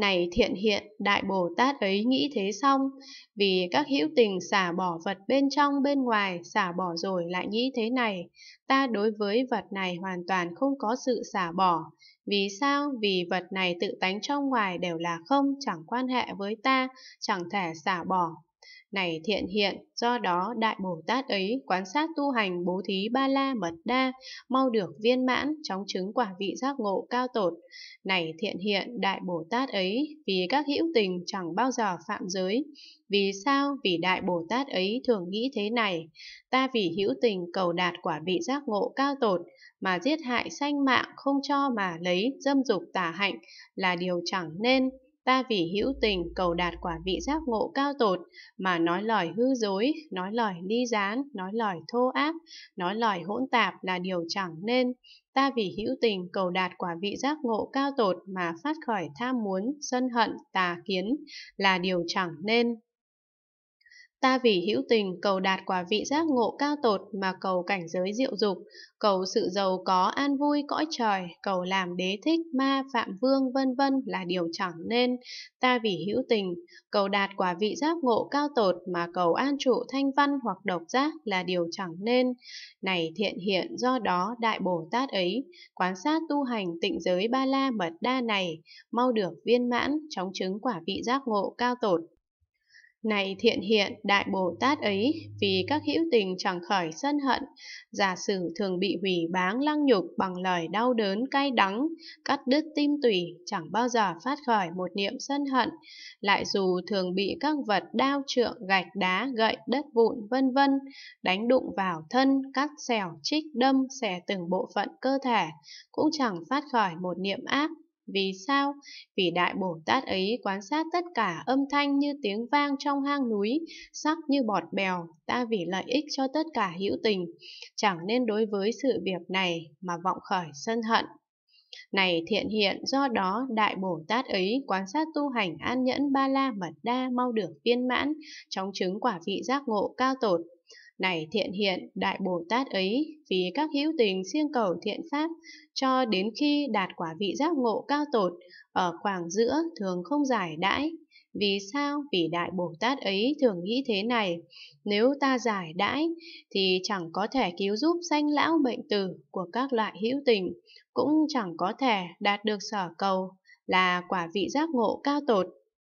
Này thiện hiện, Đại Bồ Tát ấy nghĩ thế xong, vì các hữu tình xả bỏ vật bên trong bên ngoài, xả bỏ rồi lại nghĩ thế này, ta đối với vật này hoàn toàn không có sự xả bỏ. Vì sao? Vì vật này tự tánh trong ngoài đều là không, chẳng quan hệ với ta, chẳng thể xả bỏ, này thiện hiện, do đó Đại Bồ Tát ấy quan sát tu hành bố thí ba la mật đa, mau được viên mãn, chóng chứng quả vị giác ngộ cao tột. Này thiện hiện, Đại Bồ Tát ấy, vì các hữu tình chẳng bao giờ phạm giới. Vì sao? Vì Đại Bồ Tát ấy thường nghĩ thế này, ta vì hữu tình cầu đạt quả vị giác ngộ cao tột, mà giết hại sanh mạng không cho mà lấy dâm dục tả hạnh là điều chẳng nên ta vì hữu tình cầu đạt quả vị giác ngộ cao tột, mà nói lời hư dối, nói lời ly gián, nói lời thô áp, nói lời hỗn tạp là điều chẳng nên. Ta vì hữu tình cầu đạt quả vị giác ngộ cao tột mà phát khởi tham muốn, sân hận, tà kiến là điều chẳng nên. Ta vì hữu tình cầu đạt quả vị giác ngộ cao tột mà cầu cảnh giới diệu dục, cầu sự giàu có an vui cõi trời, cầu làm đế thích ma phạm vương vân vân là điều chẳng nên. Ta vì hữu tình cầu đạt quả vị giác ngộ cao tột mà cầu an trụ thanh văn hoặc độc giác là điều chẳng nên. Này thiện hiện do đó Đại Bồ Tát ấy, quán sát tu hành tịnh giới ba la mật đa này, mau được viên mãn, chóng chứng quả vị giác ngộ cao tột. Này thiện hiện đại Bồ Tát ấy, vì các hữu tình chẳng khởi sân hận, giả sử thường bị hủy báng lăng nhục bằng lời đau đớn cay đắng, cắt đứt tim tủy, chẳng bao giờ phát khởi một niệm sân hận, lại dù thường bị các vật đao trượng, gạch đá, gậy, đất vụn, vân vân, đánh đụng vào thân, cắt xẻo, trích, đâm, xẻ từng bộ phận cơ thể, cũng chẳng phát khởi một niệm ác, vì sao? Vì Đại Bồ Tát ấy quan sát tất cả âm thanh như tiếng vang trong hang núi, sắc như bọt bèo, ta vì lợi ích cho tất cả hữu tình, chẳng nên đối với sự việc này mà vọng khởi sân hận. Này thiện hiện, do đó Đại Bồ Tát ấy quan sát tu hành an nhẫn ba la mật đa mau được viên mãn, trong chứng quả vị giác ngộ cao tột, này thiện hiện đại bồ tát ấy vì các hữu tình siêng cầu thiện pháp cho đến khi đạt quả vị giác ngộ cao tột ở khoảng giữa thường không giải đãi vì sao vì đại bồ tát ấy thường nghĩ thế này nếu ta giải đãi thì chẳng có thể cứu giúp sanh lão bệnh tử của các loại hữu tình cũng chẳng có thể đạt được sở cầu là quả vị giác ngộ cao tột